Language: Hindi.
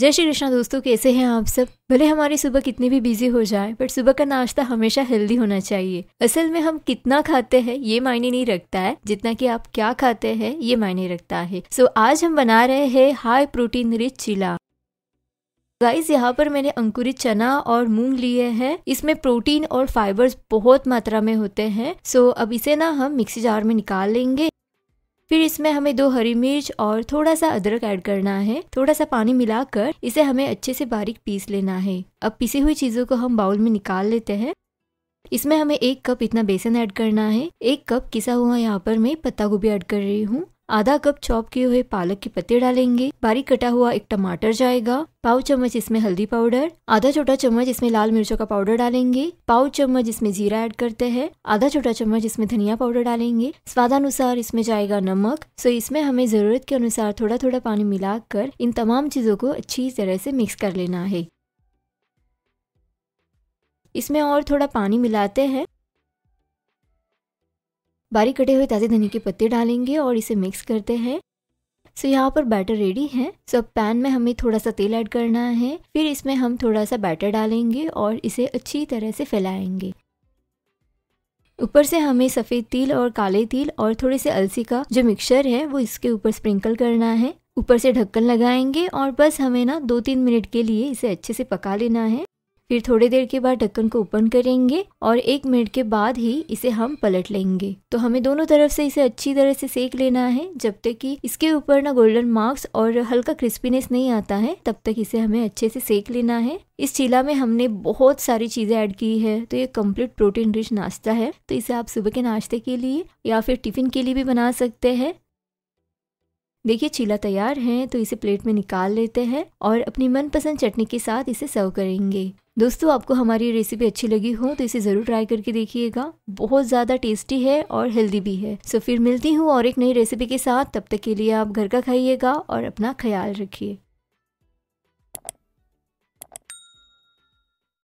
जय श्री कृष्णा दोस्तों कैसे हैं आप सब भले हमारी सुबह कितनी भी बिजी हो जाए बट सुबह का नाश्ता हमेशा हेल्दी होना चाहिए असल में हम कितना खाते हैं ये मायने नहीं रखता है जितना कि आप क्या खाते हैं ये मायने रखता है सो so, आज हम बना रहे हैं high protein rich chilla guys यहाँ पर मैंने अंकुरित चना और मूंग लिए हैं इसमें प्रोटीन और फाइबर्स बहुत मात्रा में होते हैं सो so, अब इसे ना हम मिक्सी जार में निकाल लेंगे फिर इसमें हमें दो हरी मिर्च और थोड़ा सा अदरक ऐड करना है थोड़ा सा पानी मिलाकर इसे हमें अच्छे से बारीक पीस लेना है अब पिसी हुई चीज़ों को हम बाउल में निकाल लेते हैं इसमें हमें एक कप इतना बेसन ऐड करना है एक कप किसा हुआ यहाँ पर मैं पत्ता गोभी ऐड कर रही हूँ आधा कप चॉप किए हुए पालक के पत्ते डालेंगे बारीक कटा हुआ एक टमाटर जाएगा पाव चम्मच इसमें हल्दी पाउडर आधा छोटा चम्मच इसमें लाल मिर्चों का पाउडर डालेंगे पाव चम्मच इसमें जीरा ऐड करते हैं आधा छोटा चम्मच इसमें धनिया पाउडर डालेंगे स्वादानुसार इसमें जाएगा नमक सो इसमें हमें जरूरत के अनुसार थोड़ा थोड़ा पानी मिलाकर इन तमाम चीजों को अच्छी तरह से मिक्स कर लेना है इसमें और थोड़ा पानी मिलाते हैं बारीक कटे हुए ताज़े धनिया के पत्ते डालेंगे और इसे मिक्स करते हैं सो यहाँ पर बैटर रेडी है सो अब पैन में हमें थोड़ा सा तेल ऐड करना है फिर इसमें हम थोड़ा सा बैटर डालेंगे और इसे अच्छी तरह से फैलाएंगे ऊपर से हमें सफ़ेद तिल और काले तिल और थोड़े से अलसी का जो मिक्सचर है वो इसके ऊपर स्प्रिंकल करना है ऊपर से ढक्कन लगाएंगे और बस हमें ना दो तीन मिनट के लिए इसे अच्छे से पका लेना है फिर थोड़ी देर के बाद ढक्कन को ओपन करेंगे और एक मिनट के बाद ही इसे हम पलट लेंगे तो हमें दोनों तरफ से इसे अच्छी तरह से सेक लेना है जब तक कि इसके ऊपर ना गोल्डन मार्क्स और हल्का क्रिस्पीनेस नहीं आता है तब तक इसे हमें अच्छे से सेक लेना है इस चीला में हमने बहुत सारी चीज़ें ऐड की है तो ये कम्प्लीट प्रोटीन रिच नाश्ता है तो इसे आप सुबह के नाश्ते के लिए या फिर टिफ़िन के लिए भी बना सकते हैं देखिए चीला तैयार है तो इसे प्लेट में निकाल लेते हैं और अपनी मनपसंद चटनी के साथ इसे सर्व करेंगे दोस्तों आपको हमारी रेसिपी अच्छी लगी हो तो इसे ज़रूर ट्राई करके देखिएगा बहुत ज़्यादा टेस्टी है और हेल्दी भी है सो फिर मिलती हूँ और एक नई रेसिपी के साथ तब तक के लिए आप घर का खाइएगा और अपना ख्याल रखिए